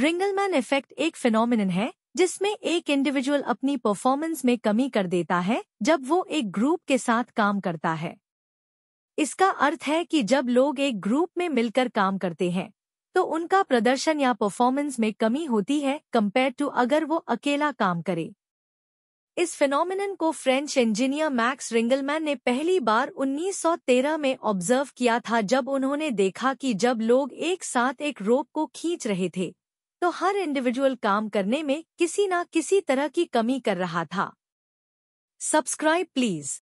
Ringelmann effect एक phenomenon है जिसमें एक इंडिविजुअल अपनी परफॉर्मेंस में कमी कर देता है जब वो एक ग्रुप के साथ काम करता है इसका अर्थ है कि जब लोग एक ग्रुप में मिलकर काम करते हैं तो उनका प्रदर्शन या परफॉर्मेंस में कमी होती है कंपेयर टू अगर वो अकेला काम करे इस फिनोमिन को फ्रेंच इंजीनियर मैक्स रिंगलमैन ने पहली बार 1913 में ऑब्जर्व किया था जब उन्होंने देखा कि जब लोग एक साथ एक रोप को खींच रहे थे तो हर इंडिविजुअल काम करने में किसी ना किसी तरह की कमी कर रहा था सब्सक्राइब प्लीज